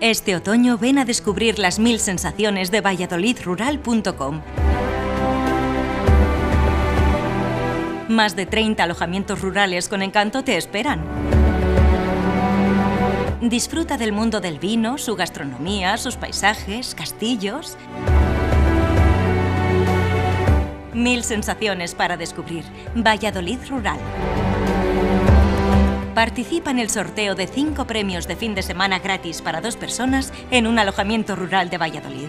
Este otoño ven a descubrir las mil sensaciones de valladolidrural.com. Más de 30 alojamientos rurales con encanto te esperan. Disfruta del mundo del vino, su gastronomía, sus paisajes, castillos. Mil sensaciones para descubrir. Valladolid Rural. Participa en el sorteo de cinco premios de fin de semana gratis para dos personas en un alojamiento rural de Valladolid.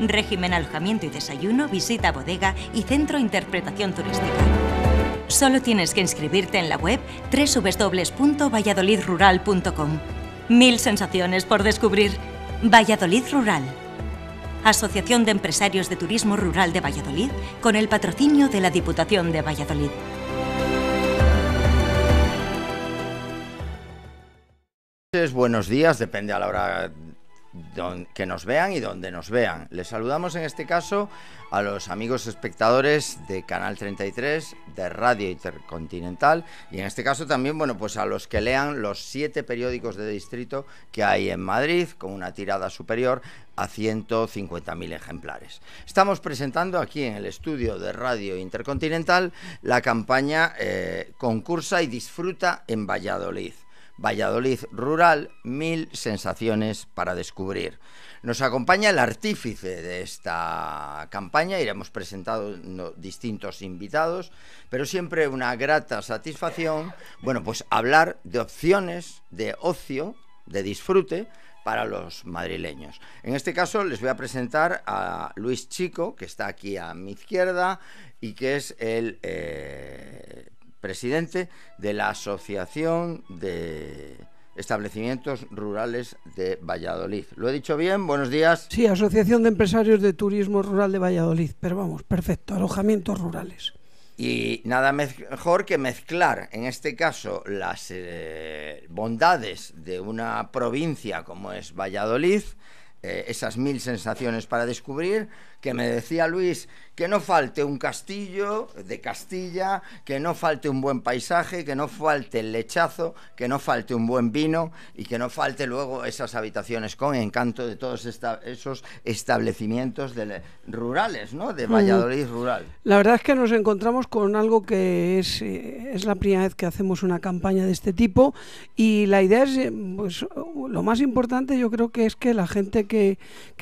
Régimen alojamiento y desayuno, visita bodega y centro interpretación turística. Solo tienes que inscribirte en la web www.valladolidrural.com. Mil sensaciones por descubrir. Valladolid Rural. Asociación de Empresarios de Turismo Rural de Valladolid con el patrocinio de la Diputación de Valladolid. buenos días, depende a la hora que nos vean y donde nos vean. Les saludamos en este caso a los amigos espectadores de Canal 33, de Radio Intercontinental y en este caso también, bueno, pues a los que lean los siete periódicos de distrito que hay en Madrid con una tirada superior a 150.000 ejemplares. Estamos presentando aquí en el estudio de Radio Intercontinental la campaña eh, Concursa y Disfruta en Valladolid. Valladolid Rural, mil sensaciones para descubrir. Nos acompaña el artífice de esta campaña, iremos presentando distintos invitados, pero siempre una grata satisfacción, bueno, pues hablar de opciones de ocio, de disfrute, para los madrileños. En este caso les voy a presentar a Luis Chico, que está aquí a mi izquierda y que es el eh, presidente de la Asociación de Establecimientos Rurales de Valladolid. ¿Lo he dicho bien? Buenos días. Sí, Asociación de Empresarios de Turismo Rural de Valladolid, pero vamos, perfecto, alojamientos rurales. Y nada mejor que mezclar, en este caso, las eh, bondades de una provincia como es Valladolid, eh, esas mil sensaciones para descubrir, que me decía Luis, que no falte un castillo de Castilla, que no falte un buen paisaje, que no falte el lechazo, que no falte un buen vino y que no falte luego esas habitaciones con encanto de todos esos establecimientos rurales, ¿no? De mm. Valladolid rural. La verdad es que nos encontramos con algo que eh, es, la primera vez que hacemos una campaña de este tipo y la idea es, pues, lo más importante yo creo que es que la gente que,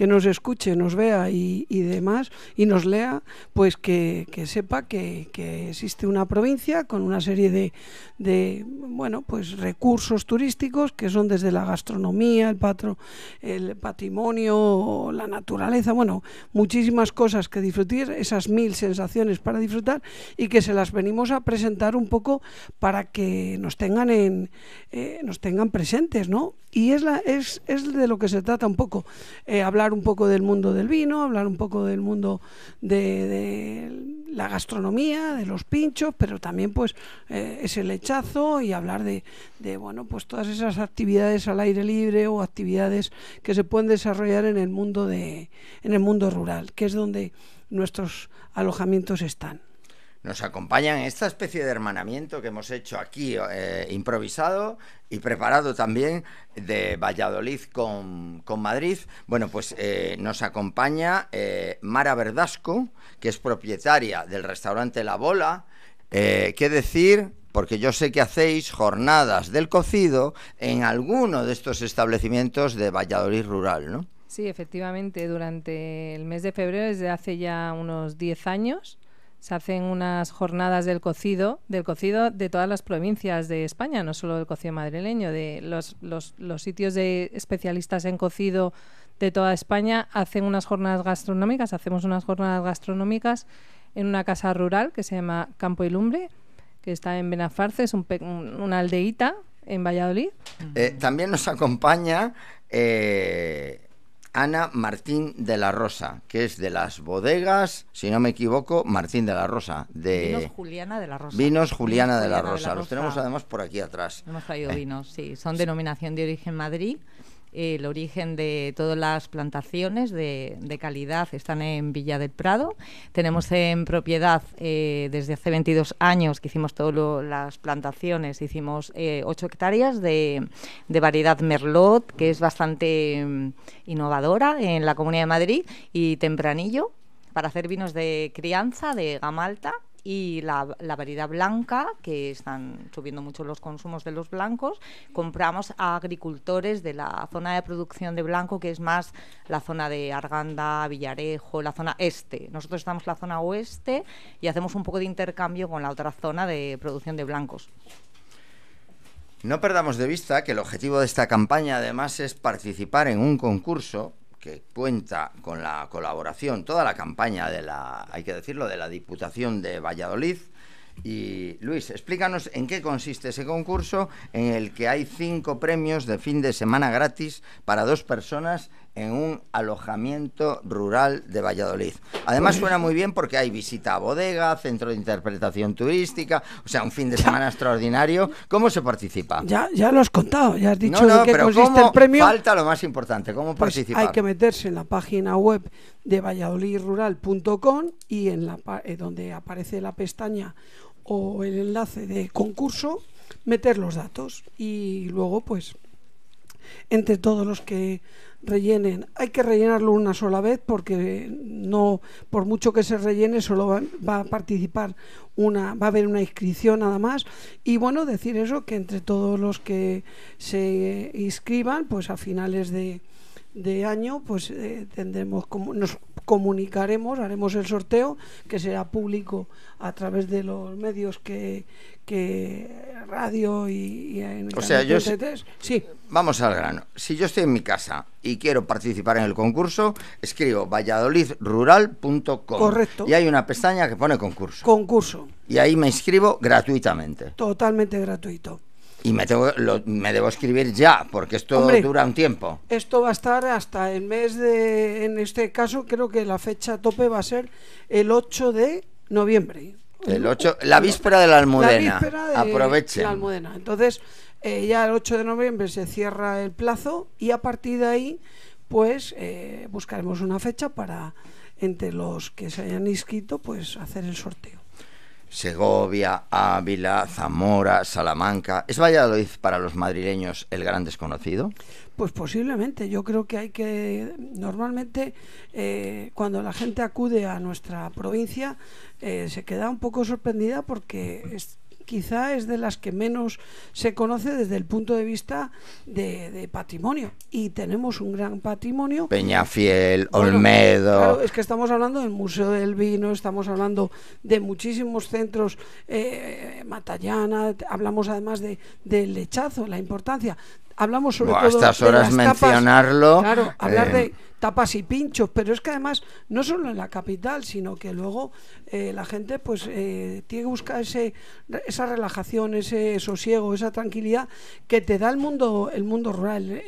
nos escuche, nos vea y demás y nos lea, pues que, sepa que, existe una provincia con una serie de, bueno, pues recursos turísticos que son desde la gastronomía, el, patro, el patrimonio, la naturaleza, bueno, muchísimas cosas que disfrutar, esas mil sensaciones para disfrutar y que se las venimos a presentar un poco para que nos tengan en, eh, nos tengan presentes, ¿no? y es, la, es, de lo que se trata un poco, eh, hablar un poco del mundo del vino, hablar un poco del mundo de, la gastronomía, de los pinchos, pero también pues eh, ese lechazo y hablar de, de, bueno pues todas esas actividades al aire libre o actividades que se pueden desarrollar en el mundo de, en el mundo rural, que es donde nuestros alojamientos están nos acompañan esta especie de hermanamiento que hemos hecho aquí, eh, improvisado y preparado también de Valladolid con, Madrid. Bueno, pues eh, nos acompaña eh, Mara Verdasco, que es propietaria del restaurante La Bola. ¿Qué decir? Porque yo sé que hacéis jornadas del cocido en alguno de estos establecimientos de Valladolid rural, ¿no? Sí, efectivamente, durante el mes de febrero, desde hace ya unos 10 años, se hacen unas jornadas del cocido, del cocido de todas las provincias de España, no solo del cocido madrileño, de los, sitios de especialistas en cocido de toda España hacen unas jornadas gastronómicas, hacemos unas jornadas gastronómicas en una casa rural que se llama Campo y Lumbre, que está en Benafarce, es una aldeíta en Valladolid. Eh, también nos acompaña eh, Ana Martín de la Rosa, que es de las bodegas, si no me equivoco, Martín de la Rosa. De... Vinos Juliana de la Rosa. Vinos Juliana, de, la Rosa. Los tenemos además por aquí atrás. Hemos traído eh. vinos, sí. Son denominación de origen Madrid el origen de todas las plantaciones de, calidad están en Villa del Prado. Tenemos mm. en propiedad eh, desde hace 22 años que hicimos todas las plantaciones, hicimos 8 eh, hectáreas de, variedad Merlot, que es bastante mm, innovadora en la Comunidad de Madrid, y Tempranillo para hacer vinos de crianza de gama y la, variedad blanca, que están subiendo mucho los consumos de los blancos. Compramos a agricultores de la zona de producción de blanco, que es más la zona de Arganda, Villarejo, la zona este. Nosotros estamos en la zona oeste y hacemos un poco de intercambio con la otra zona de producción de blancos. No perdamos de vista que el objetivo de esta campaña además es participar en un concurso que cuenta con la colaboración, toda la campaña de la, hay que decirlo, de la Diputación de Valladolid. Y Luis, explícanos en qué consiste ese concurso en el que hay cinco premios de fin de semana gratis para dos personas en un alojamiento rural de Valladolid. Además suena muy bien porque hay visita a bodega, centro de interpretación turística, o sea, un fin de semana extraordinario. ¿Cómo se participa? Ya, ya lo has contado, ya has dicho no, de qué consiste el premio. Falta lo más importante, ¿cómo pues participar? Hay que meterse en la página web de valladolidrural.com y en la eh, donde aparece la pestaña o el enlace de concurso, meter los datos y luego pues entre todos los que rellenen. Hay que rellenarlo una sola vez porque no, por mucho que se rellene, solo va, a participar una, va a haber una inscripción nada más. Y bueno, decir eso, que entre todos los que se inscriban, pues a finales de, año, pues eh, tendremos como nos comunicaremos, haremos el sorteo, que será público a través de los medios que, que radio y, en o sea, Vamos al grano. Si yo estoy en mi casa y quiero participar en el concurso, escribo valladolidrural.com. Correcto. Y hay una pestaña que pone concurso. Concurso. Y ahí me inscribo gratuitamente. Totalmente gratuito. Y me, tengo, me debo escribir ya, porque esto dura un tiempo. Esto va a estar hasta el mes de, en este caso, creo que la fecha tope va a ser el 8 de noviembre la víspera de la Almudena. aproveche La Almudena. Entonces, eh, ya el 8 de noviembre se cierra el plazo y a partir de ahí, pues eh, buscaremos una fecha para, entre los que se hayan inscrito, pues hacer el sorteo. Segovia, Ávila, Zamora, Salamanca. ¿Es Valladolid para los madrileños el gran desconocido? Pues posiblemente, yo creo que hay que, normalmente eh, cuando la gente acude a nuestra provincia eh, se queda un poco sorprendida porque quizá es de las que menos se conoce desde el punto de vista de, patrimonio. Y tenemos un gran patrimonio. Peñafiel, Olmedo. es que estamos hablando del Museo del Vino, estamos hablando de muchísimos centros, eh, Matallana, hablamos además de, del lechazo, la importancia hablamos sobre todo a estas horas mencionarlo. claro, hablar de eh, tapas y pinchos, pero es que además no solo en la capital, sino que luego eh, la gente pues eh, tiene que buscar ese, esa relajación, ese sosiego, esa tranquilidad que te da el mundo, el mundo rural.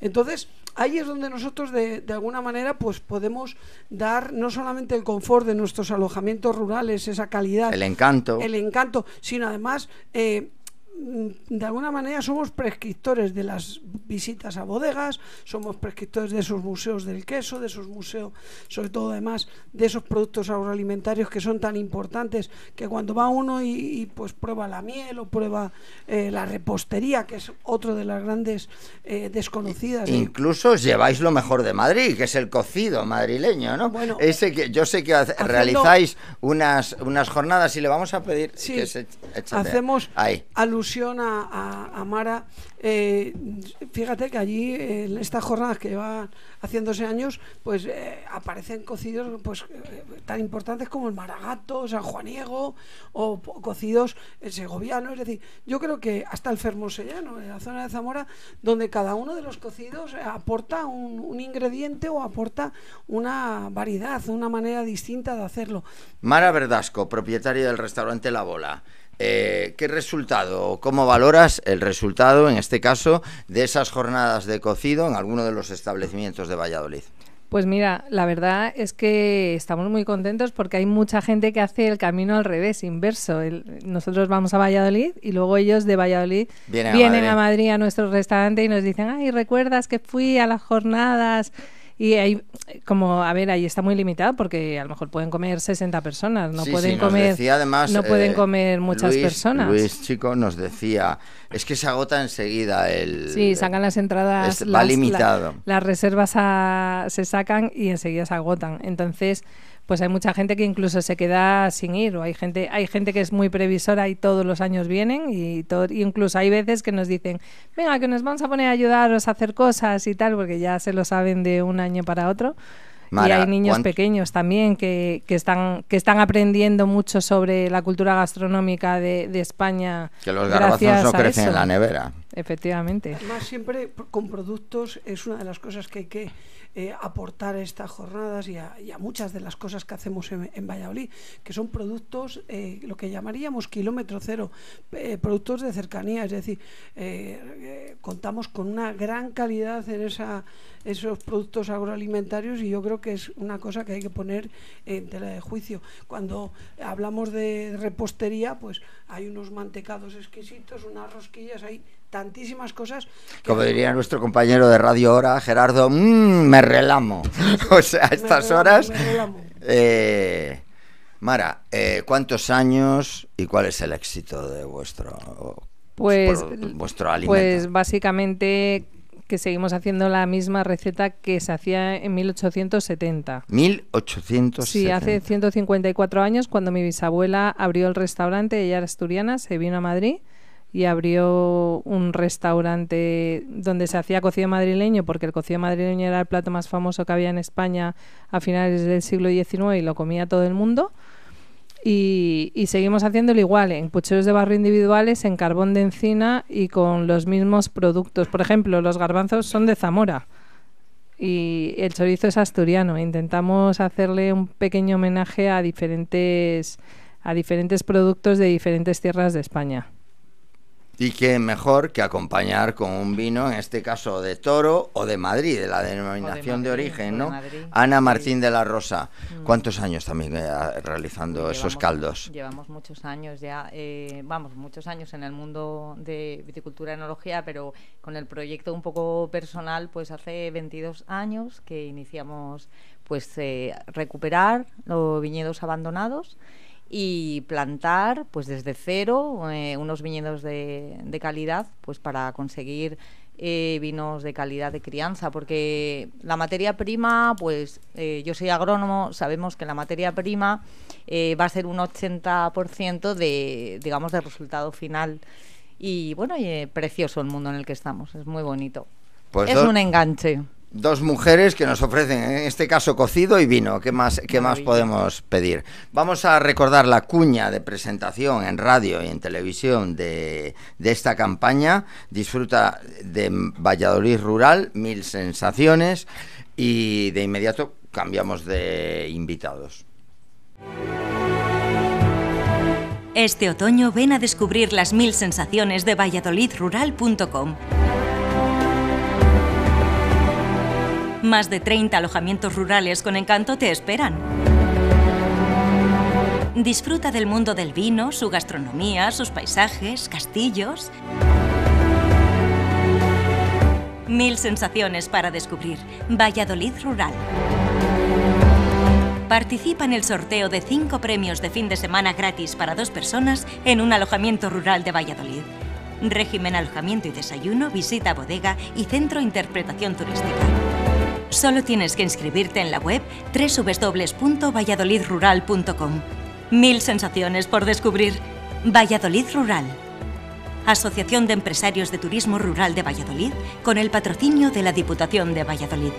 entonces, ahí es donde nosotros de, alguna manera pues podemos dar no solamente el confort de nuestros alojamientos rurales, esa calidad, el encanto, el encanto, sino además Mm, de alguna manera somos prescriptores de las visitas a bodegas, somos prescriptores de esos museos del queso, de esos museos, sobre todo además, de esos productos agroalimentarios que son tan importantes que cuando va uno y, pues prueba la miel o prueba eh, la repostería, que es otro de las grandes eh, desconocidas. Incluso lleváis lo mejor de Madrid, que es el cocido madrileño, ¿no? Bueno, Ese que yo sé que realizáis unas, unas jornadas y le vamos a pedir que se hacemos ahí a, Mara, eh, fíjate que allí en estas jornadas que llevan haciéndose años, pues eh, aparecen cocidos pues eh, tan importantes como el maragato, San Juaniego o cocidos Segoviano Es decir, yo creo que hasta el fermosellano, en la zona de Zamora, donde cada uno de los cocidos aporta un, un ingrediente o aporta una variedad, una manera distinta de hacerlo. Mara Verdasco, propietaria del restaurante La Bola. Eh, ¿Qué resultado, cómo valoras el resultado, en este caso, de esas jornadas de cocido en alguno de los establecimientos de Valladolid? Pues mira, la verdad es que estamos muy contentos porque hay mucha gente que hace el camino al revés, inverso. nosotros vamos a Valladolid y luego ellos de Valladolid vienen, a, Madrid. a Madrid a nuestro restaurante y nos dicen, ay, ¿recuerdas que fui a las jornadas? Y ahí, como, a ver, ahí está muy limitado porque a lo mejor pueden comer 60 personas, no pueden comer. no pueden eh, comer muchas personas. Luis Chico nos decía, es que se agota enseguida el. Sí, sacan las entradas. va las, limitado. las reservas se sacan y enseguida se agotan. Entonces pues hay mucha gente que incluso se queda sin ir. O hay gente, hay gente que es muy previsora y todos los años vienen y incluso hay veces que nos dicen, venga, que nos vamos a poner a ayudaros a hacer cosas y tal, porque ya se lo saben de un año para otro. y hay niños pequeños también que, están, que están aprendiendo mucho sobre la cultura gastronómica de, España. Que los garbanzos no crecen en la nevera efectivamente. Además, siempre con productos es una de las cosas que hay que eh, aportar a estas jornadas y a, muchas de las cosas que hacemos en, Valladolid, que son productos, eh, lo que llamaríamos kilómetro cero, eh, productos de cercanía, es decir, contamos con una gran calidad en esa, esos productos agroalimentarios y yo creo que es una cosa que hay que poner en tela de juicio. Cuando hablamos de repostería, pues hay unos mantecados exquisitos, unas rosquillas, hay tantísimas cosas. Como diría nuestro compañero de radio Hora, Gerardo, mm, me relamo. o sea, a estas horas... Eh, Mara, eh, ¿cuántos años y cuál es el éxito de vuestro, pues, vuestro alimento? Pues básicamente que seguimos haciendo la misma receta que se hacía en 1870. 1870. Sí, hace 154 años cuando mi bisabuela abrió el restaurante, ella era asturiana, se vino a Madrid y abrió un restaurante donde se hacía cocido madrileño, porque el cocido madrileño era el plato más famoso que había en España a finales del siglo XIX y lo comía todo el mundo. Y, seguimos haciéndolo igual, en pucheros de barro individuales, en carbón de encina y con los mismos productos. Por ejemplo, los garbanzos son de Zamora y el chorizo es asturiano. Intentamos hacerle un pequeño homenaje a diferentes, a diferentes productos de diferentes tierras de España. Y qué mejor que acompañar con un vino, en este caso de Toro o de Madrid, de la denominación de, origen, ¿no? Ana Martín de la Rosa, mm. ¿cuántos años también eh, realizando esos caldos? Llevamos muchos años ya, eh, vamos, muchos años en el mundo de viticultura y enología, pero con el proyecto un poco personal, pues hace 22 años que iniciamos pues eh, recuperar los viñedos abandonados y plantar pues desde cero eh, unos viñedos de, de, calidad pues para conseguir eh, vinos de calidad de crianza porque la materia prima pues eh, yo soy agrónomo sabemos que la materia prima va a ser un 80% de digamos del resultado final y bueno y, precioso el mundo en el que estamos es muy bonito pues es un enganche Dos mujeres que nos ofrecen, en eh, este caso, cocido y vino. ¿Qué más, qué más podemos pedir? Vamos a recordar la cuña de presentación en radio y en televisión de, de esta campaña. Disfruta de Valladolid Rural, mil sensaciones. Y de inmediato cambiamos de invitados. Este otoño ven a descubrir las mil sensaciones de valladolidrural.com. Más de 30 alojamientos rurales con encanto te esperan. Disfruta del mundo del vino, su gastronomía, sus paisajes, castillos. Mil sensaciones para descubrir. Valladolid Rural. Participa en el sorteo de 5 premios de fin de semana gratis para dos personas en un alojamiento rural de Valladolid. Régimen alojamiento y desayuno, visita bodega y centro interpretación turística. Solo tienes que inscribirte en la web www.valladolidrural.com. Mil sensaciones por descubrir. Valladolid Rural. Asociación de Empresarios de Turismo Rural de Valladolid con el patrocinio de la Diputación de Valladolid.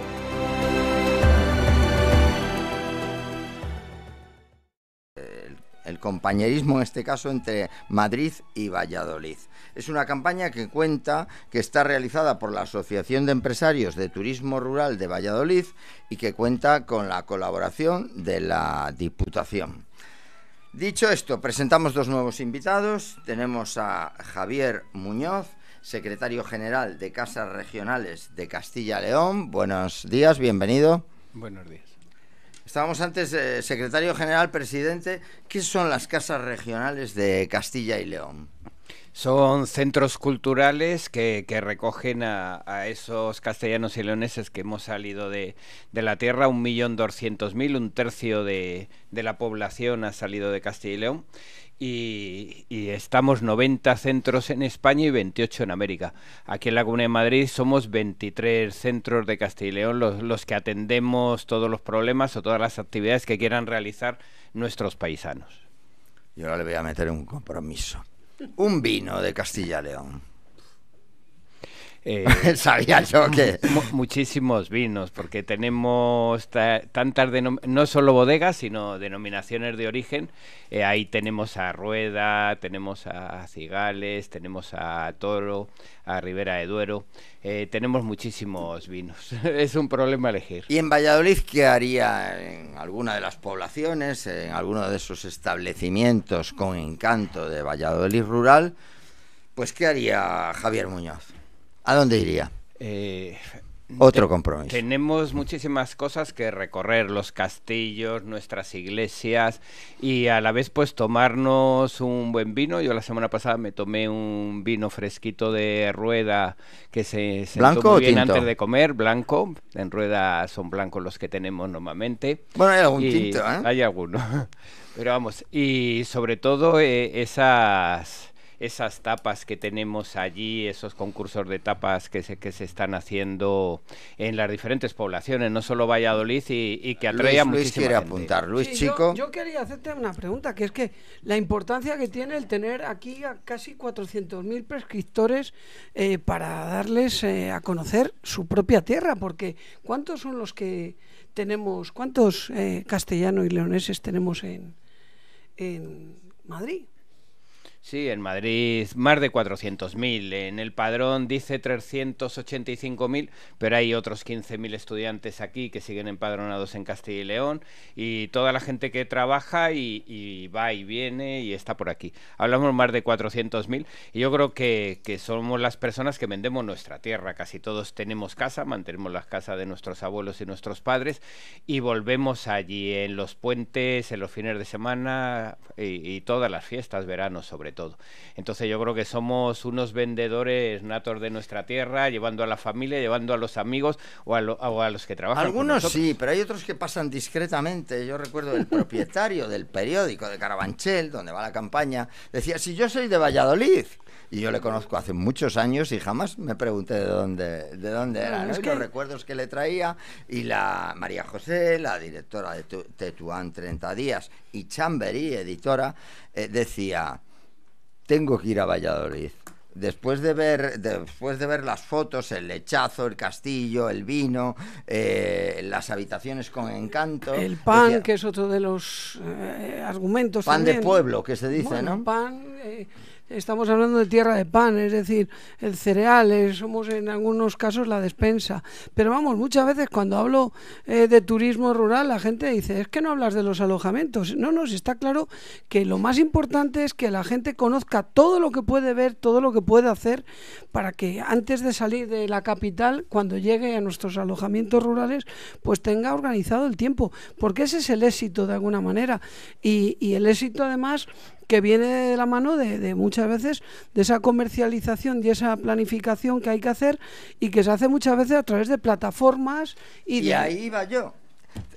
el compañerismo en este caso entre Madrid y Valladolid. Es una campaña que cuenta que está realizada por la Asociación de Empresarios de Turismo Rural de Valladolid y que cuenta con la colaboración de la Diputación. Dicho esto, presentamos dos nuevos invitados. Tenemos a Javier Muñoz, secretario general de Casas Regionales de Castilla-León. Buenos días, bienvenido. Buenos días. Estábamos antes, eh, secretario general, presidente. ¿Qué son las casas regionales de Castilla y León? Son centros culturales que, recogen a, esos castellanos y leoneses que hemos salido de, la tierra, un millón doscientos mil, un tercio de la población ha salido de Castilla y León y, estamos 90 centros en España y 28 en América. Aquí en la Comunidad de Madrid somos 23 centros de Castilla y León los, que atendemos todos los problemas o todas las actividades que quieran realizar nuestros paisanos. Yo ahora le voy a meter un compromiso. Un vino de Castilla y León. Eh, Sabía yo que... Muchísimos vinos, porque tenemos tantas, no solo bodegas, sino denominaciones de origen. Eh, ahí tenemos a Rueda, tenemos a Cigales, tenemos a Toro, a Ribera de Duero. Eh, tenemos muchísimos vinos. es un problema elegir. ¿Y en Valladolid qué haría en alguna de las poblaciones, en alguno de esos establecimientos con encanto de Valladolid rural? Pues, ¿qué haría Javier Muñoz? ¿A dónde iría? Eh, Otro compromiso. Tenemos muchísimas cosas que recorrer, los castillos, nuestras iglesias y a la vez pues tomarnos un buen vino. Yo la semana pasada me tomé un vino fresquito de rueda que se blanco antes de comer, blanco. En rueda son blancos los que tenemos normalmente. Bueno, hay algún tinto, ¿eh? Hay alguno. Pero vamos, y sobre todo eh, esas esas tapas que tenemos allí, esos concursos de tapas que se, que se están haciendo en las diferentes poblaciones, no solo Valladolid, y, que atrae a Luis quiere apuntar. Luis, chico. Yo, quería hacerte una pregunta, que es que la importancia que tiene el tener aquí a casi 400.000 prescriptores eh, para darles eh, a conocer su propia tierra, porque ¿cuántos son los que tenemos, cuántos eh, castellanos y leoneses tenemos en, en Madrid? Sí, en Madrid más de 400.000. En el padrón dice 385.000, pero hay otros 15.000 estudiantes aquí que siguen empadronados en Castilla y León y toda la gente que trabaja y, va y viene y está por aquí. Hablamos más de 400.000 y yo creo que, que, somos las personas que vendemos nuestra tierra. Casi todos tenemos casa, mantenemos las casas de nuestros abuelos y nuestros padres y volvemos allí en los puentes, en los fines de semana y, y todas las fiestas, verano sobre todo. Entonces yo creo que somos unos vendedores natos de nuestra tierra, llevando a la familia, llevando a los amigos o a, los que trabajan. Algunos sí, pero hay otros que pasan discretamente. Yo recuerdo el propietario del periódico de Carabanchel, donde va la campaña, decía, si yo soy de Valladolid, y yo le conozco hace muchos años y jamás me pregunté de dónde, de dónde era. es que... Los recuerdos que le traía y la María José, la directora de Tetuán 30 Días y Chamberí, editora, eh, decía tengo que ir a Valladolid. Después de, ver, después de ver las fotos, el lechazo, el castillo, el vino, eh, las habitaciones con encanto. El pan, que es otro de los eh, argumentos. Pan de pueblo, que se dice, bueno, ¿no? Pan, eh, estamos hablando de tierra de pan, es decir, el cereal, eh, somos en algunos casos la despensa. Pero vamos, muchas veces cuando hablo eh, de turismo rural, la gente dice, es que no hablas de los alojamientos. No, no, si está claro que lo más importante es que la gente conozca todo lo que puede ver, todo lo que puede hacer, para que antes de salir de la capital, cuando llegue a nuestros alojamientos rurales, pues tenga organizado el tiempo, porque ese es el éxito de alguna manera. Y, y el éxito además que viene de la mano de, muchas veces de esa comercialización y esa planificación que hay que hacer y que se hace muchas veces a través de plataformas y, ahí va yo.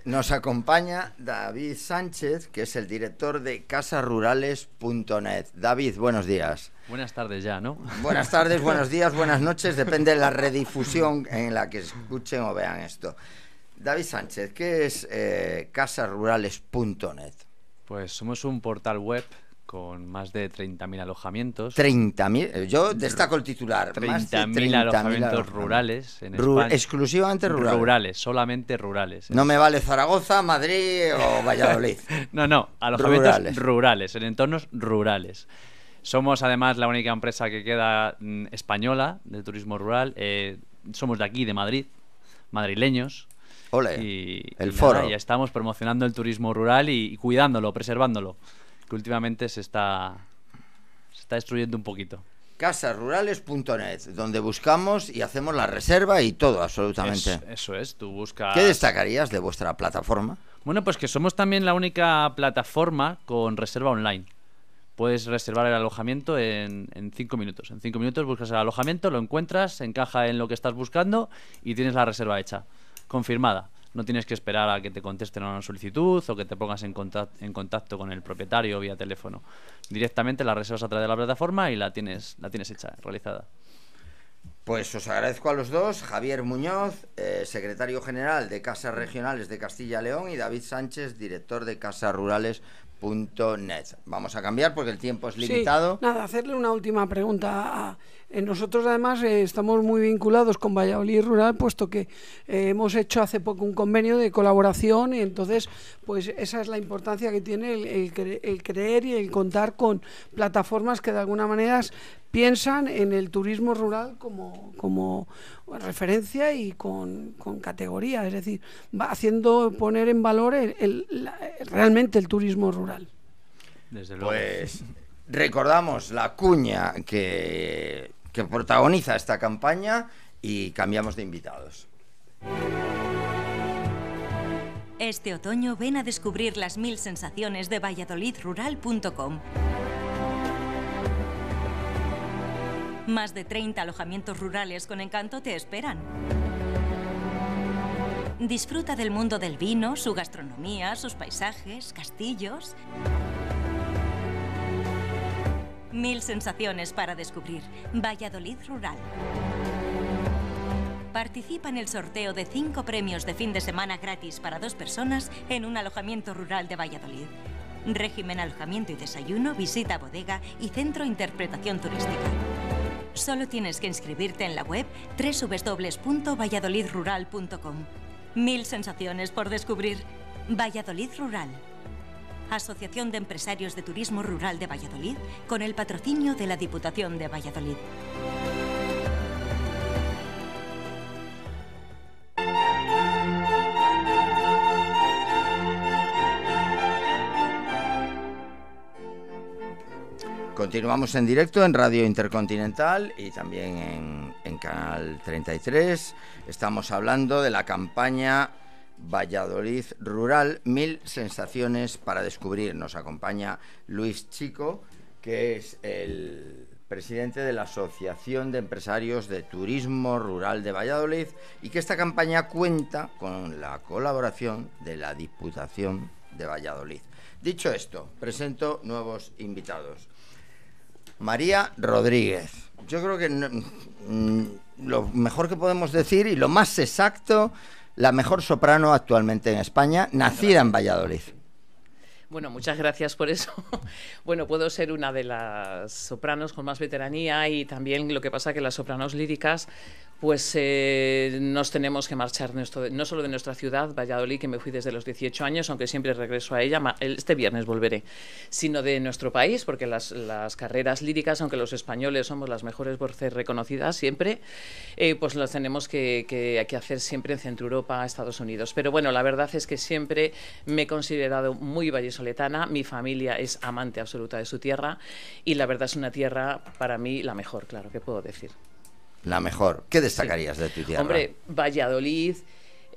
Nos acompaña David Sánchez, que es el director de casarurales.net. David, buenos días. Buenas tardes ya, ¿no? Buenas tardes, buenos días, buenas noches, depende de la redifusión en la que escuchen o vean esto. David Sánchez, ¿qué es eh, casarurales.net? Pues somos un portal web con más de 30.000 alojamientos. 30.000, eh, yo destaco el titular. 30.000 alojamientos rurales en Exclusivamente rurales. Rurales, solamente rurales. Eh. No me vale Zaragoza, Madrid o Valladolid. no, no, alojamientos rurales. rurales, en entornos rurales. Somos además la única empresa que queda mm, española de turismo rural. Eh, somos de aquí, de Madrid, madrileños. Ole, y, el foro. ya estamos promocionando el turismo rural y cuidándolo, preservándolo que últimamente se está, se está destruyendo un poquito casasrurales.net, donde buscamos y hacemos la reserva y todo, absolutamente. eso es, tú buscas... ¿Qué destacarías de vuestra plataforma? Bueno, pues que somos también la única plataforma con reserva online. Puedes reservar el alojamiento en, en cinco minutos. En cinco minutos buscas el alojamiento, lo encuentras, encaja en lo que estás buscando y tienes la reserva hecha, confirmada. No tienes que esperar a que te contesten una solicitud o que te pongas en contacto, en contacto con el propietario vía teléfono. Directamente la reservas a través de la plataforma y la tienes, la tienes hecha, realizada. Pues os agradezco a los dos, Javier Muñoz, eh, secretario general de Casas Regionales de Castilla León, y David Sánchez, director de casarurales.net. Vamos a cambiar porque el tiempo es limitado. nada, hacerle una última pregunta a eh, nosotros además eh, estamos muy vinculados con Valladolid Rural, puesto que eh, hemos hecho hace poco un convenio de colaboración y entonces pues esa es la importancia que tiene el, creer y el contar con plataformas que de alguna manera piensan en el turismo rural como, como referencia y con, categoría, es decir, va haciendo poner en valor el, realmente el turismo rural. Pues recordamos la cuña que que protagoniza esta campaña y cambiamos de invitados. Este otoño ven a descubrir las mil sensaciones de valladolidrural.com. Más de 30 alojamientos rurales con encanto te esperan. Disfruta del mundo del vino, su gastronomía, sus paisajes, castillos. Mil sensaciones para descubrir. Valladolid Rural. Participa en el sorteo de cinco premios de fin de semana gratis para dos personas en un alojamiento rural de Valladolid. Régimen alojamiento y desayuno, visita bodega y centro interpretación turística. Solo tienes que inscribirte en la web www.valladolidrural.com. Mil sensaciones por descubrir. Valladolid Rural. Asociación de Empresarios de Turismo Rural de Valladolid, con el patrocinio de la Diputación de Valladolid. Continuamos en directo en Radio Intercontinental y también en, Canal 33. Estamos hablando de la campaña Valladolid Rural, mil sensaciones para descubrir. Nos acompaña Luis Chico, que es el presidente de la Asociación de Empresarios de Turismo Rural de Valladolid y que esta campaña cuenta con la colaboración de la Diputación de Valladolid. Dicho esto, presento nuevos invitados. María Rodríguez. Yo creo que mm, lo mejor que podemos decir y lo más exacto la mejor soprano actualmente en España, nacida en Valladolid. Bueno, muchas gracias por eso. Bueno, puedo ser una de las sopranos con más veteranía y también lo que pasa que las sopranos líricas pues eh, nos tenemos que marchar no solo de nuestra ciudad, Valladolid, que me fui desde los 18 años, aunque siempre regreso a ella, este viernes volveré, sino de nuestro país, porque las, carreras líricas, aunque los españoles somos las mejores voces reconocidas siempre, eh, pues las tenemos que, hacer siempre en Centro Europa, Estados Unidos. Pero bueno, la verdad es que siempre me he considerado muy vallesoletana, mi familia es amante absoluta de su tierra y la verdad es una tierra para mí la mejor, claro, que puedo decir? la mejor. ¿Qué destacarías de tu tierra? Hombre, Valladolid.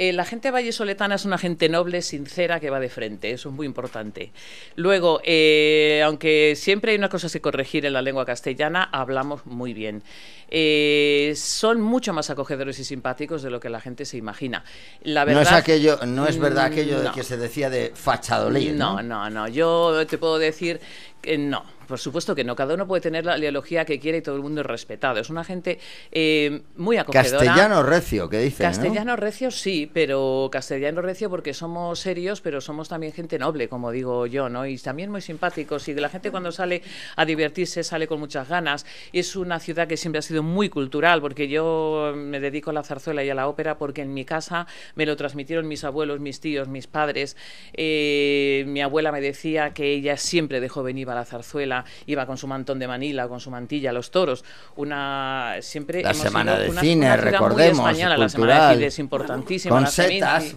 Eh, la gente vallesoletana es una gente noble, sincera, que va de frente. Eso es muy importante. Luego, eh, aunque siempre hay una cosa que corregir en la lengua castellana, hablamos muy bien. Eh, son mucho más acogedores y simpáticos de lo que la gente se imagina. La verdad, no, es aquello, no es verdad mm, aquello que se decía de fachadolid... no, no, no. Yo te puedo decir eh, no, por supuesto que no. Cada uno puede tener la ideología que quiere y todo el mundo es respetado. Es una gente eh, muy acogedora. Castellano recio, que dicen. Castellano recio, sí, pero castellano recio porque somos serios, pero somos también gente noble, como digo yo, ¿no? Y también muy simpáticos. Y la gente cuando sale a divertirse sale con muchas ganas. Es una ciudad que siempre ha sido muy cultural, porque yo me dedico a la zarzuela y a la ópera porque en mi casa me lo transmitieron mis abuelos, mis tíos, mis padres. Eh, mi abuela me decía que ella siempre de joven iba a la zarzuela, iba con su mantón de Manila, con su mantilla, los toros. Una siempre la semana de cine, recordemos, española, la semana de cine es importantísima. Con setas,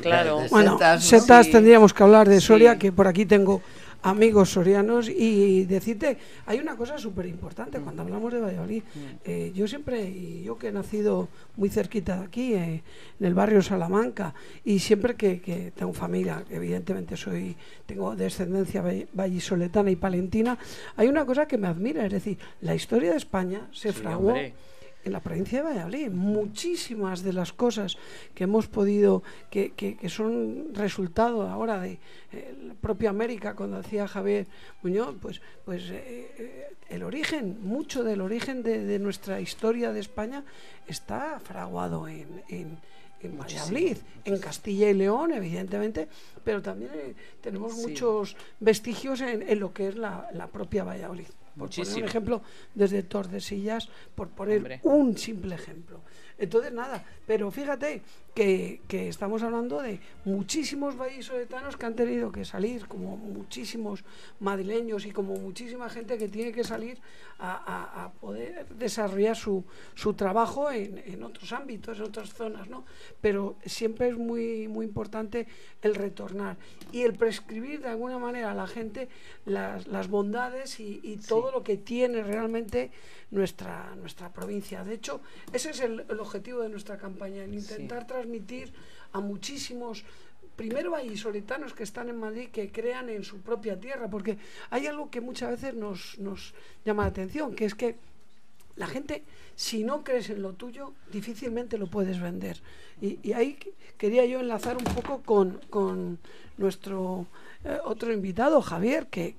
claro. Setas, eh, bueno, setas tendríamos que hablar de Soria, que por aquí tengo amigos sorianos y decirte, hay una cosa súper importante mm. cuando hablamos de Valladolid. Mm. Eh, yo siempre, y yo que he nacido muy cerquita de aquí, eh, en el barrio Salamanca, y siempre que, tengo familia, evidentemente soy, tengo descendencia vallisoletana y palentina, hay una cosa que me admira, es decir, la historia de España se fraguó en la provincia de Valladolid. Muchísimas de las cosas que hemos podido, que, son resultado ahora de eh, la propia América, cuando decía Javier Muñoz, pues, pues eh, eh, el origen, mucho del origen de, nuestra historia de España está fraguado en, en Valladolid, en Castilla y León, evidentemente, pero también tenemos muchos vestigios en, lo que es la, la propia Valladolid por un ejemplo, desde Tordesillas, por poner un simple ejemplo. Entonces, nada, pero fíjate que, estamos hablando de muchísimos vallisoletanos que han tenido que salir, como muchísimos madrileños y como muchísima gente que tiene que salir a, poder desarrollar su, su trabajo en, en, otros ámbitos, en otras zonas, ¿no? Pero siempre es muy, muy importante el retornar y el prescribir de alguna manera a la gente las, las bondades y, todo lo que tiene realmente nuestra, nuestra provincia. De hecho, ese es el, objetivo de nuestra campaña, el intentar transmitir a muchísimos primero hay solitanos que están en Madrid que crean en su propia tierra, porque hay algo que muchas veces nos, llama la atención, que es que la gente, si no crees en lo tuyo, difícilmente lo puedes vender. Y, ahí quería yo enlazar un poco con, nuestro eh, otro invitado, Javier, que,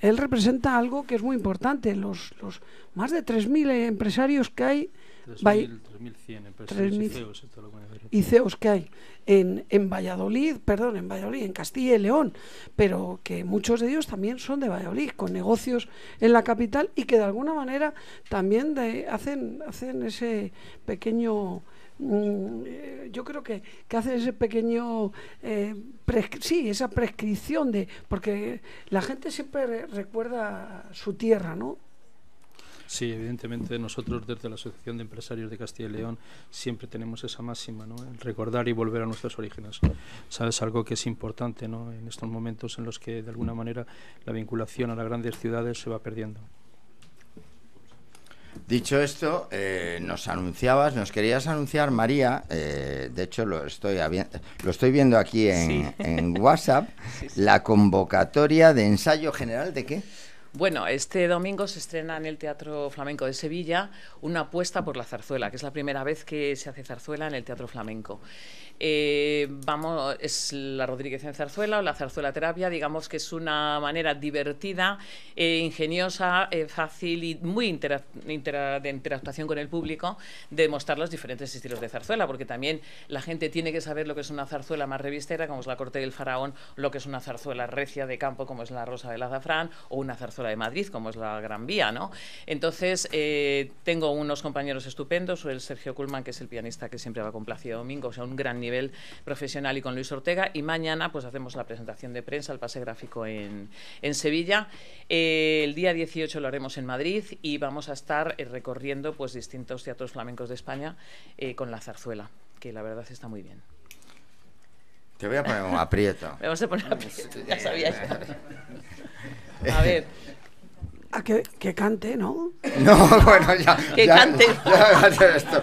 él representa algo que es muy importante, los, los más de 3.000 empresarios que hay 3.100 Y CEOS, que hay en, Valladolid, perdón, en Valladolid, en Castilla y León, pero que muchos de ellos también son de Valladolid, con negocios en la capital y que de alguna manera también hacen, hacen ese pequeño mm, eh, yo creo que, que ese pequeño, eh, sí, esa prescripción de, porque la gente siempre recuerda su tierra, ¿no? Sí, evidentemente nosotros desde la Asociación de Empresarios de Castilla y León siempre tenemos esa máxima, ¿no? recordar y volver a nuestros orígenes. Sabes algo que es importante, ¿no? En estos momentos en los que de alguna manera la vinculación a las grandes ciudades se va perdiendo. Dicho esto, eh, nos anunciabas, nos querías anunciar, María, eh, de hecho lo estoy, lo estoy viendo aquí en, WhatsApp, la convocatoria de ensayo general de qué? Bueno, este domingo se estrena en el Teatro Flamenco de Sevilla una apuesta por la zarzuela, que es la primera vez que se hace zarzuela en el Teatro Flamenco. Eh, vamos, es la Rodríguez en zarzuela o la zarzuela terapia, digamos que es una manera divertida, eh, ingeniosa, eh, fácil y muy de interactuación con el público de mostrar los diferentes estilos de zarzuela, porque también la gente tiene que saber lo que es una zarzuela más revistera, como es la corte del faraón, lo que es una zarzuela recia de campo, como es la rosa del azafrán, o una zarzuela de Madrid, como es la Gran Vía, ¿no? Entonces, tengo unos compañeros estupendos, el Sergio Kulman, que es el pianista que siempre va con a Domingo, o sea, un gran nivel profesional y con Luis Ortega. Y mañana pues hacemos la presentación de prensa, el pase gráfico en, en Sevilla. Eh, el día 18 lo haremos en Madrid y vamos a estar eh, recorriendo pues distintos teatros flamencos de España eh, con la zarzuela, que la verdad está muy bien. Te voy a poner un aprieto. Me a poner ya sabía. A ver. Ah, que, cante, ¿no? No, bueno, ya. que cante.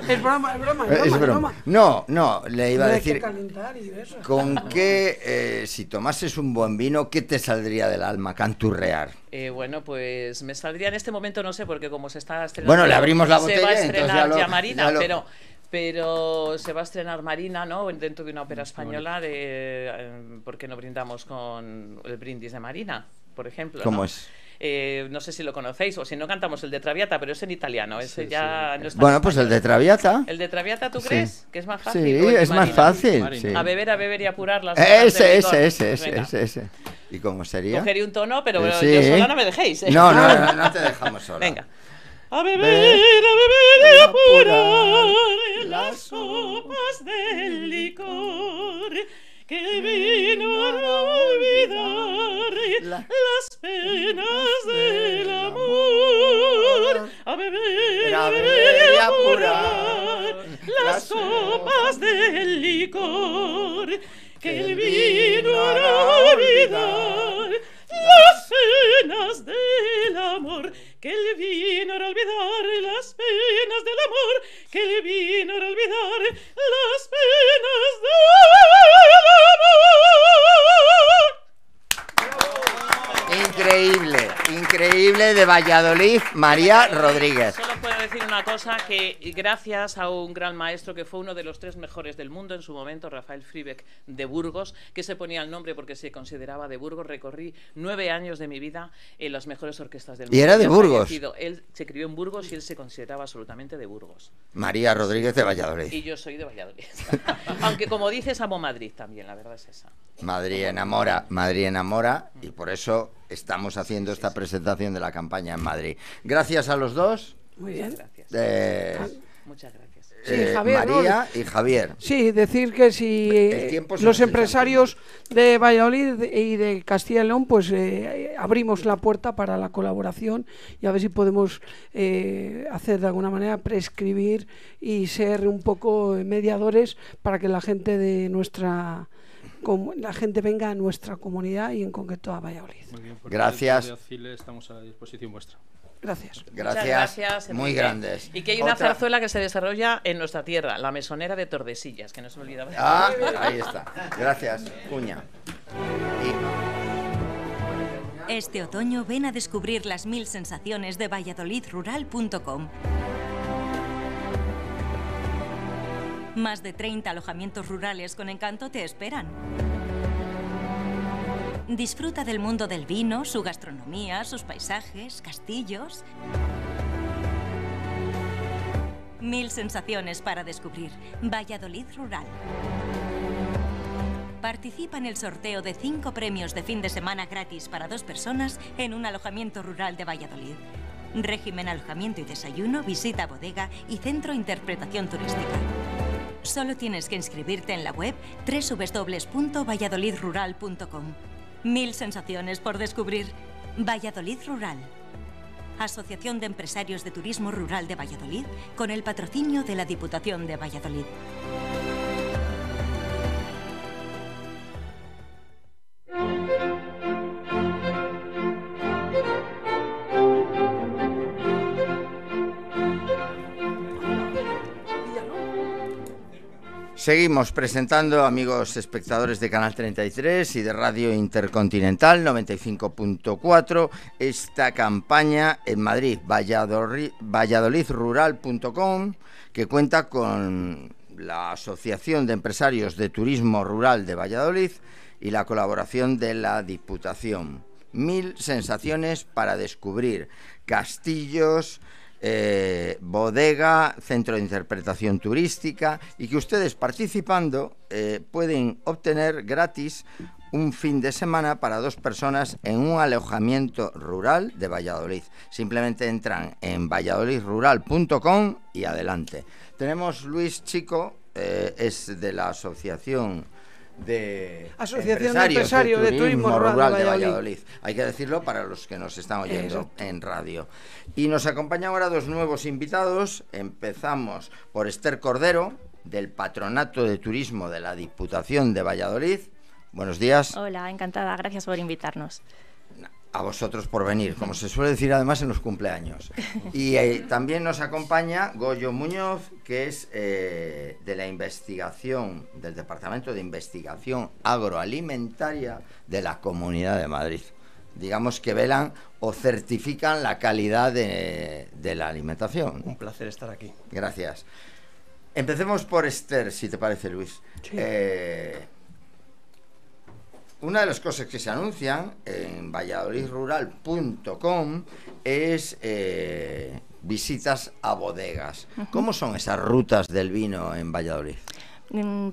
Es broma, es broma, No, no, le iba a decir. ¿Con qué, eh, si tomases un buen vino, qué te saldría del alma canturrear? Eh, bueno, pues me saldría en este momento, no sé, porque como se está estrenando. Bueno, le abrimos la botella. Se va a estrenar ya, Marina, pero pero se va a estrenar Marina, ¿no? Dentro de una ópera española, de, eh, porque no brindamos con el brindis de Marina, por ejemplo. ¿Cómo es? Eh, no sé si lo conocéis o si no cantamos el de Traviata, pero es en italiano. Ese ya bueno, pues el de Traviata. ¿El de Traviata tú crees que es más fácil? Sí, es más fácil. A beber, a beber y apurar las eh, Ese, ese, ese, ese, ese, ese. ¿Y cómo sería? Cogería un tono, pero eh, yo sola no me dejéis. ¿eh? No, no, no, te dejamos sola. Venga. A beber, a beber y apurar las copas del licor que vino a olvidar las penas del amor, a beber, a las sopas del licor, que el vino a olvidar las penas del amor que le vino a olvidar las penas del amor, que le vino a olvidar las penas del amor. Increíble, increíble de Valladolid, María Rodríguez decir una cosa, que gracias a un gran maestro que fue uno de los tres mejores del mundo en su momento, Rafael Fribeck de Burgos, que se ponía el nombre porque se consideraba de Burgos, recorrí nueve años de mi vida en las mejores orquestas del mundo. ¿Y era de Burgos? Él se crió en Burgos y él se consideraba absolutamente de Burgos. María Rodríguez de Valladolid. Y yo soy de Valladolid. Aunque como dices, amo Madrid también, la verdad es esa. Madrid enamora, Madrid enamora y mm. por eso estamos haciendo esta presentación de la campaña en Madrid. Gracias a los dos. Muy bien. gracias. Eh, Muchas gracias. Eh, María y Javier. Sí, decir que si los empresarios de Valladolid y de Castilla y León, pues eh, abrimos la puerta para la colaboración y a ver si podemos hacer de alguna manera prescribir y ser un poco mediadores para que la gente de nuestra la gente venga a nuestra comunidad y en concreto a Valladolid. Muy bien, pues, Gracias. Estamos a disposición vuestra. Gracias. Gracias. muy grandes. Y que hay una zarzuela que se desarrolla en nuestra tierra, la mesonera de Tordesillas, que no se olvidaba. Ah, ahí está. Gracias, cuña. Este otoño ven a descubrir las mil sensaciones de valladolidrural.com. Más de 30 alojamientos rurales con encanto te esperan. Disfruta del mundo del vino, su gastronomía, sus paisajes, castillos. Mil sensaciones para descubrir. Valladolid Rural. Participa en el sorteo de cinco premios de fin de semana gratis para dos personas en un alojamiento rural de Valladolid. Régimen alojamiento y desayuno, visita bodega y centro interpretación turística. Solo tienes que inscribirte en la web www.valladolidrural.com. Mil sensaciones por descubrir. Valladolid Rural. Asociación de Empresarios de Turismo Rural de Valladolid con el patrocinio de la Diputación de Valladolid. Seguimos presentando, amigos espectadores de Canal 33 y de Radio Intercontinental 95.4, esta campaña en Madrid, valladolidrural.com, que cuenta con la Asociación de Empresarios de Turismo Rural de Valladolid y la colaboración de la Diputación. Mil sensaciones para descubrir castillos, eh, bodega, centro de interpretación turística y que ustedes participando eh, pueden obtener gratis un fin de semana para dos personas en un alojamiento rural de Valladolid. Simplemente entran en valladolidrural.com y adelante. Tenemos Luis Chico, eh, es de la asociación de Asociación de, Empresario de, Turismo, de Rural, de Valladolid. Hay que decirlo para los que nos están oyendo en radio. Y nos acompañan ahora dos nuevos invitados. Empezamos por Esther Cordero, del Patronato de Turismo de la Diputación de Valladolid. Buenos días. Hola, encantada. Gracias por invitarnos a vosotros por venir, como se suele decir además en los cumpleaños. Y eh, también nos acompaña Goyo Muñoz, que es eh, de la investigación, del Departamento de Investigación Agroalimentaria de la Comunidad de Madrid. Digamos que velan o certifican la calidad de, la alimentación. Un placer estar aquí. Gracias. Empecemos por Esther, si te parece, Luis. Sí. Eh, una de las cosas que se anuncian en valladolidrural.com es eh, visitas a bodegas. ¿Cómo son esas rutas del vino en Valladolid?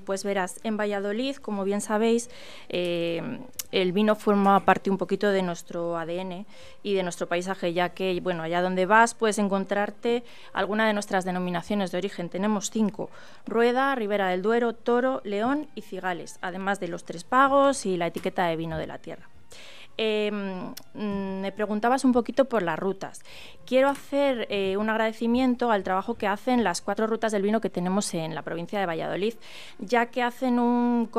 Pues verás, en Valladolid, como bien sabéis, eh, el vino forma parte un poquito de nuestro ADN y de nuestro paisaje, ya que, bueno, allá donde vas puedes encontrarte alguna de nuestras denominaciones de origen. Tenemos cinco, Rueda, Ribera del Duero, Toro, León y Cigales, además de los tres pagos y la etiqueta de vino de la tierra. Em, me preguntabas un poquito por las rutas. Quiero hacer eh, un agradecimiento al trabajo que hacen las cuatro rutas del vino que tenemos en la provincia de Valladolid, ya que hacen un,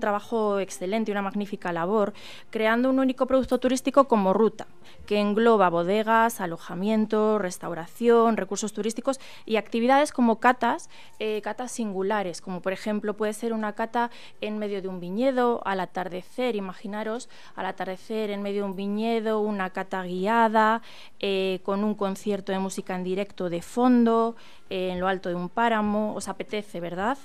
trabajo excelente, una magnífica labor, creando un único producto turístico como ruta, que engloba bodegas, alojamiento, restauración, recursos turísticos y actividades como catas, eh, catas singulares, como por ejemplo puede ser una cata en medio de un viñedo, al atardecer, imaginaros, al atardecer en medio de un viñedo, una cata guiada, eh, con un concierto de música en directo de fondo, eh, en lo alto de un páramo. Os apetece, ¿verdad?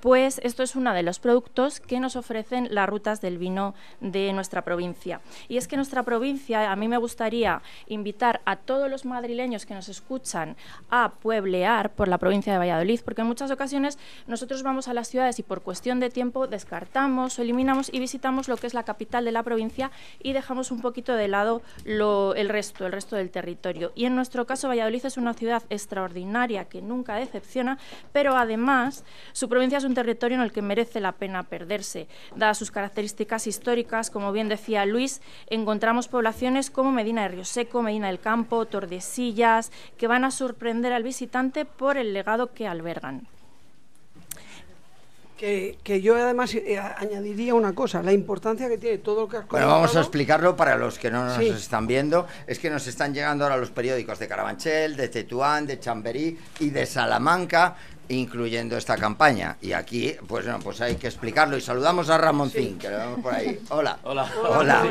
pues esto es uno de los productos que nos ofrecen las rutas del vino de nuestra provincia. Y es que nuestra provincia, a mí me gustaría invitar a todos los madrileños que nos escuchan a pueblear por la provincia de Valladolid, porque en muchas ocasiones nosotros vamos a las ciudades y por cuestión de tiempo descartamos eliminamos y visitamos lo que es la capital de la provincia y dejamos un poquito de lado el resto, el resto del territorio. Y en nuestro caso Valladolid es una ciudad extraordinaria que nunca decepciona, pero además su provincia es un territorio en el que merece la pena perderse. Dadas sus características históricas, como bien decía Luis, encontramos poblaciones como Medina de Río Seco, Medina del Campo, Tordesillas, que van a sorprender al visitante por el legado que albergan. Que, que, yo además eh, añadiría una cosa, la importancia que tiene todo lo que has Bueno, vamos a explicarlo para los que no nos están viendo. Es que nos están llegando ahora los periódicos de Carabanchel, de Tetuán, de Chamberí y de Salamanca, incluyendo esta campaña. Y aquí, pues no pues hay que explicarlo. Y saludamos a Ramón que lo vemos por ahí. Hola. Hola. Hola.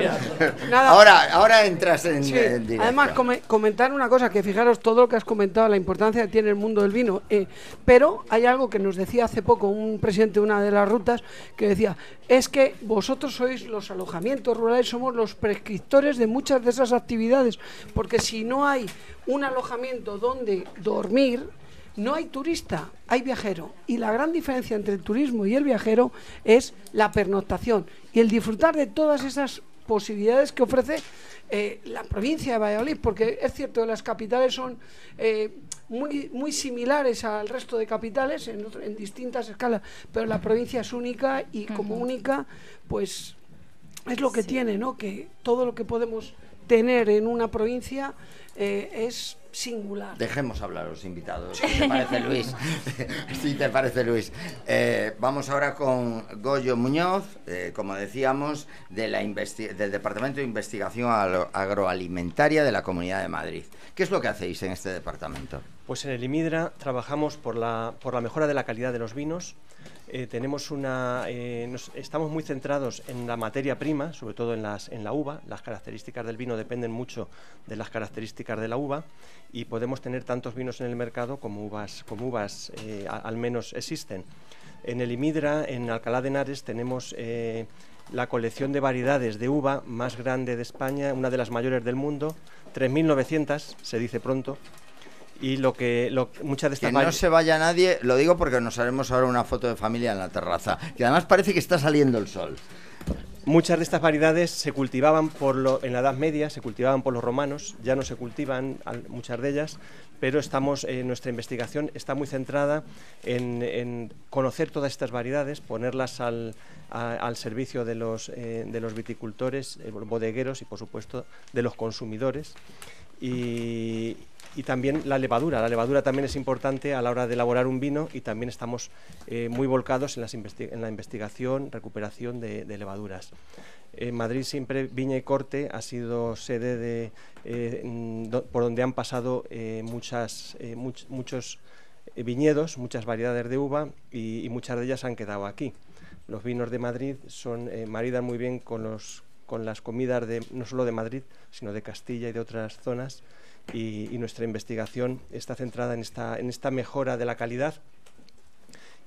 ahora, ahora entras en, directo. Además, comentar una cosa, que fijaros todo lo que has comentado, la importancia que tiene el mundo del vino. Eh, pero hay algo que nos decía hace poco un presidente de una de las rutas que decía, es que vosotros sois los alojamientos rurales, somos los prescriptores de muchas de esas actividades. Porque si no hay un alojamiento donde dormir, no hay turista, hay viajero. Y la gran diferencia entre el turismo y el viajero es la pernoctación y el disfrutar de todas esas posibilidades que ofrece eh, la provincia de Valladolid, porque es cierto que las capitales son eh, muy, muy similares al resto de capitales en, distintas escalas, pero la provincia es única y como única, pues es lo que tiene, ¿no? Que todo lo que podemos tener en una provincia eh, es Dejemos hablar los invitados, si te parece Luis. si te parece Luis. Eh, vamos ahora con Goyo Muñoz, eh, como decíamos, de del Departamento de Investigación Agroalimentaria de la Comunidad de Madrid. ¿Qué es lo que hacéis en este departamento? Pues en el IMIDRA trabajamos por la, mejora de la calidad de los vinos. Eh, tenemos una, eh, estamos muy centrados en la materia prima, sobre todo en, las, en la uva. Las características del vino dependen mucho de las características de la uva y podemos tener tantos vinos en el mercado como uvas, como uvas eh, al menos existen. En el IMIDRA, en Alcalá de Henares, tenemos la colección de variedades de uva más grande de España, una de las mayores del mundo, 3.900, se dice pronto, y lo que muchas de estas... no se vaya nadie, lo digo porque nos haremos ahora una foto de familia en la terraza, que además parece que está saliendo el sol. Muchas de estas variedades se cultivaban por lo, en la Edad Media, se cultivaban por los romanos, ya no se cultivan muchas de ellas, pero estamos, eh, nuestra investigación está muy centrada en, conocer todas estas variedades, ponerlas al, servicio de los, eh, de los viticultores, eh, bodegueros y, por supuesto, de los consumidores. Y, y también la levadura. La levadura también es importante a la hora de elaborar un vino y también estamos eh, muy volcados en, la investigación, recuperación de, levaduras. En Madrid siempre Viña y Corte ha sido sede de, eh, por donde han pasado eh, muchas, muchos viñedos, muchas variedades de uva y, muchas de ellas han quedado aquí. Los vinos de Madrid son, maridan muy bien con, las comidas no solo de Madrid, sino de Castilla y de otras zonas y, nuestra investigación está centrada en esta, mejora de la calidad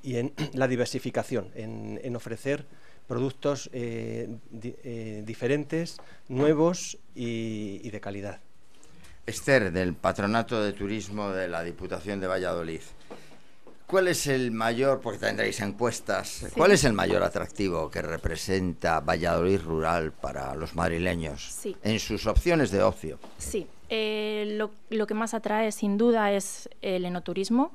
y en la diversificación, en, ofrecer productos eh, eh, diferentes, nuevos y, de calidad. Esther, del Patronato de Turismo de la Diputación de Valladolid. ¿Cuál es el mayor, porque tendréis encuestas, cuál es el mayor atractivo que representa Valladolid rural para los madrileños en sus opciones de ocio? Sí, eh, lo, que más atrae sin duda es el enoturismo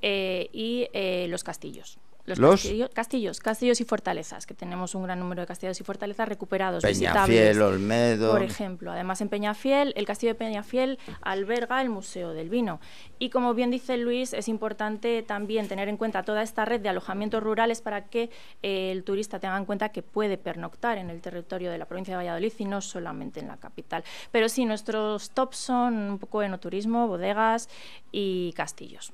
eh, y eh, los castillos. Los, castillos, castillos y fortalezas, que tenemos un gran número de castillos y fortalezas recuperados, Peñafiel, visitables, Olmedo. Por ejemplo, además en Peñafiel, el castillo de Peñafiel alberga el Museo del Vino. Y como bien dice Luis, es importante también tener en cuenta toda esta red de alojamientos rurales para que eh, el turista tenga en cuenta que puede pernoctar en el territorio de la provincia de Valladolid y no solamente en la capital. Pero sí, nuestros tops son un poco enoturismo, bodegas y castillos.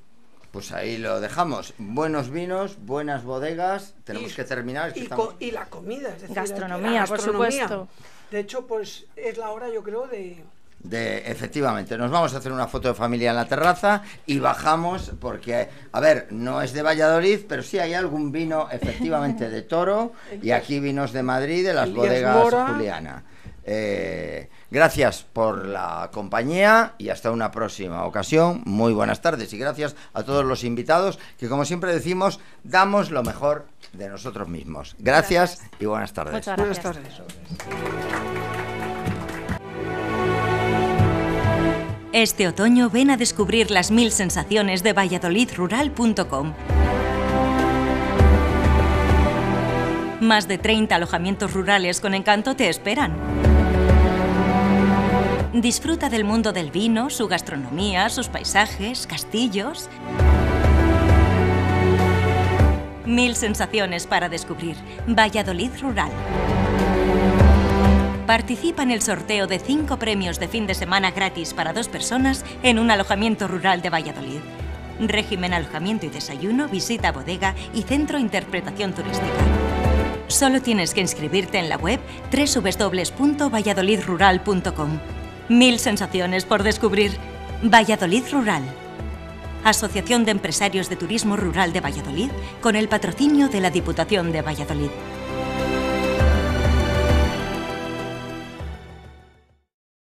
Pues ahí lo dejamos. Buenos vinos, buenas bodegas. Tenemos que terminar. y, la comida, es decir, gastronomía, por supuesto. De hecho, pues es la hora, yo creo, de de, efectivamente, nos vamos a hacer una foto de familia en la terraza y bajamos porque, a ver, no es de Valladolid, pero sí hay algún vino efectivamente de Toro y aquí vinos de Madrid, de las bodegas Juliana. Eh, Gracias por la compañía y hasta una próxima ocasión. Muy buenas tardes y gracias a todos los invitados que, como siempre decimos, damos lo mejor de nosotros mismos. Gracias, y buenas tardes. Muchas gracias. Este otoño ven a descubrir las mil sensaciones de valladolidrural.com. Más de 30 alojamientos rurales con encanto te esperan. Disfruta del mundo del vino, su gastronomía, sus paisajes, castillos. Mil sensaciones para descubrir. Valladolid Rural. Participa en el sorteo de cinco premios de fin de semana gratis para dos personas en un alojamiento rural de Valladolid. Régimen alojamiento y desayuno, visita bodega y centro interpretación turística. Solo tienes que inscribirte en la web www.valladolidrural.com. Mil sensaciones por descubrir. Valladolid Rural. Asociación de Empresarios de Turismo Rural de Valladolid con el patrocinio de la Diputación de Valladolid.